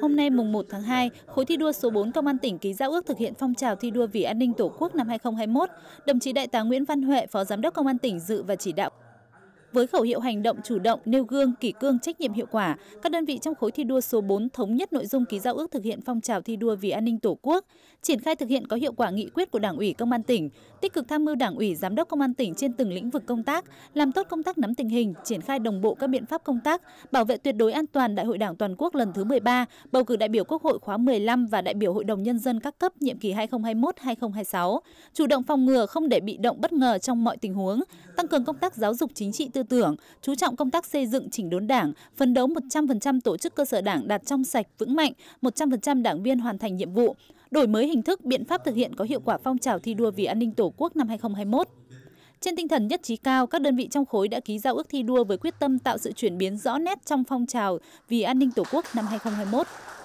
Hôm nay mùng 1 tháng 2, khối thi đua số 4 Công an tỉnh ký giao ước thực hiện phong trào thi đua vì an ninh Tổ quốc năm 2021. Đồng chí Đại tá Nguyễn Văn Huệ, Phó Giám đốc Công an tỉnh dự và chỉ đạo với khẩu hiệu hành động chủ động, nêu gương, kỷ cương, trách nhiệm hiệu quả, các đơn vị trong khối thi đua số 4 thống nhất nội dung ký giao ước thực hiện phong trào thi đua vì an ninh Tổ quốc, triển khai thực hiện có hiệu quả nghị quyết của Đảng ủy Công an tỉnh, tích cực tham mưu Đảng ủy, Giám đốc Công an tỉnh trên từng lĩnh vực công tác, làm tốt công tác nắm tình hình, triển khai đồng bộ các biện pháp công tác, bảo vệ tuyệt đối an toàn Đại hội Đảng toàn quốc lần thứ 13, bầu cử đại biểu Quốc hội khóa 15 và đại biểu Hội đồng nhân dân các cấp nhiệm kỳ 2021-2026, chủ động phòng ngừa không để bị động bất ngờ trong mọi tình huống, tăng cường công tác giáo dục chính trị tư tưởng, chú trọng công tác xây dựng chỉnh đốn đảng, phấn đấu 100% tổ chức cơ sở đảng đạt trong sạch vững mạnh, 100% đảng viên hoàn thành nhiệm vụ, đổi mới hình thức, biện pháp thực hiện có hiệu quả phong trào thi đua vì an ninh Tổ quốc năm 2021. Trên tinh thần nhất trí cao, các đơn vị trong khối đã ký giao ước thi đua với quyết tâm tạo sự chuyển biến rõ nét trong phong trào vì an ninh Tổ quốc năm 2021.